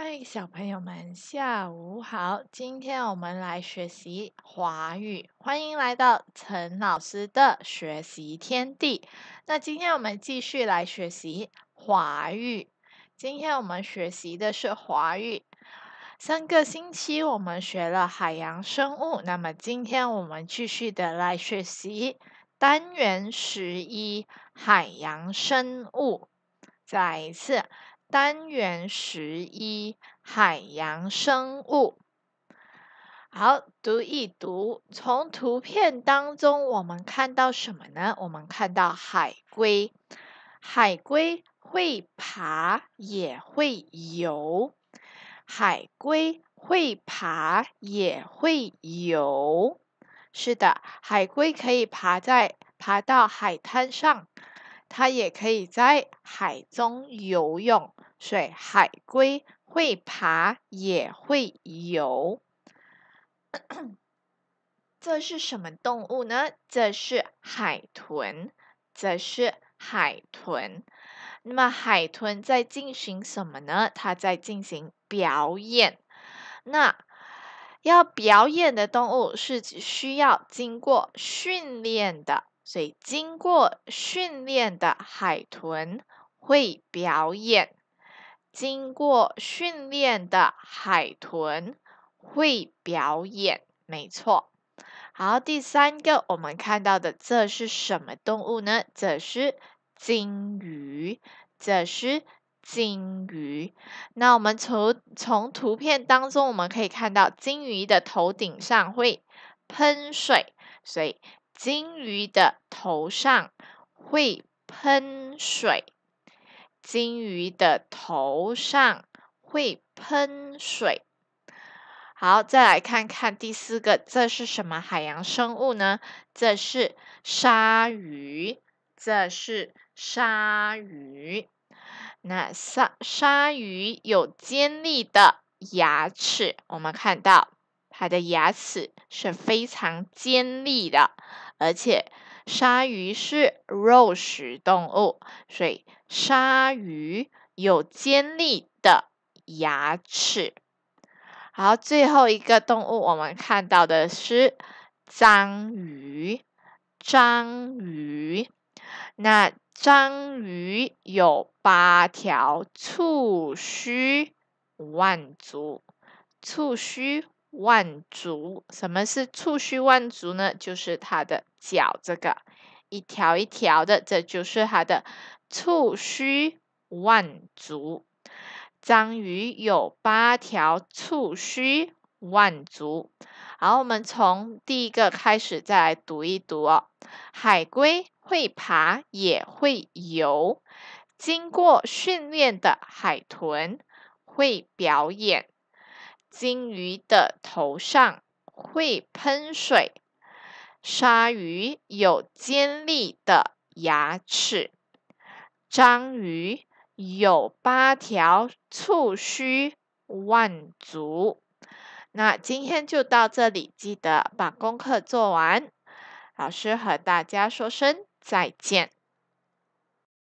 嗨，小朋友们，下午好！今天我们来学习华语，欢迎来到陈老师的学习天地。那今天我们继续来学习华语。今天我们学习的是华语。三个星期我们学了海洋生物，那么今天我们继续的来学习单元十一海洋生物。再一次。单元十一海洋生物。好，读一读。从图片当中，我们看到什么呢？我们看到海龟。海龟会爬，也会游。海龟会爬，也会游。是的，海龟可以爬在爬到海滩上。它也可以在海中游泳，所以海龟会爬也会游。这是什么动物呢？这是海豚，这是海豚。那么海豚在进行什么呢？它在进行表演。那要表演的动物是需要经过训练的。所以，经过训练的海豚会表演。经过训练的海豚会表演，没错。好，第三个，我们看到的这是什么动物呢？这是金鱼。这是金鱼。那我们从从图片当中，我们可以看到金鱼的头顶上会喷水，所以。金鱼的头上会喷水，金鱼的头上会喷水。好，再来看看第四个，这是什么海洋生物呢？这是鲨鱼，这是鲨鱼。那鲨鲨鱼有尖利的牙齿，我们看到。它的牙齿是非常尖利的，而且鲨鱼是肉食动物，所以鲨鱼有尖利的牙齿。好，最后一个动物我们看到的是章鱼。章鱼，那章鱼有八条触须，腕足，触须。万足，什么是触须万足呢？就是它的脚，这个一条一条的，这就是它的触须万足。章鱼有八条触须万足。好，我们从第一个开始再来读一读哦。海龟会爬也会游，经过训练的海豚会表演。金鱼的头上会喷水，鲨鱼有尖利的牙齿，章鱼有八条触须腕足。那今天就到这里，记得把功课做完。老师和大家说声再见。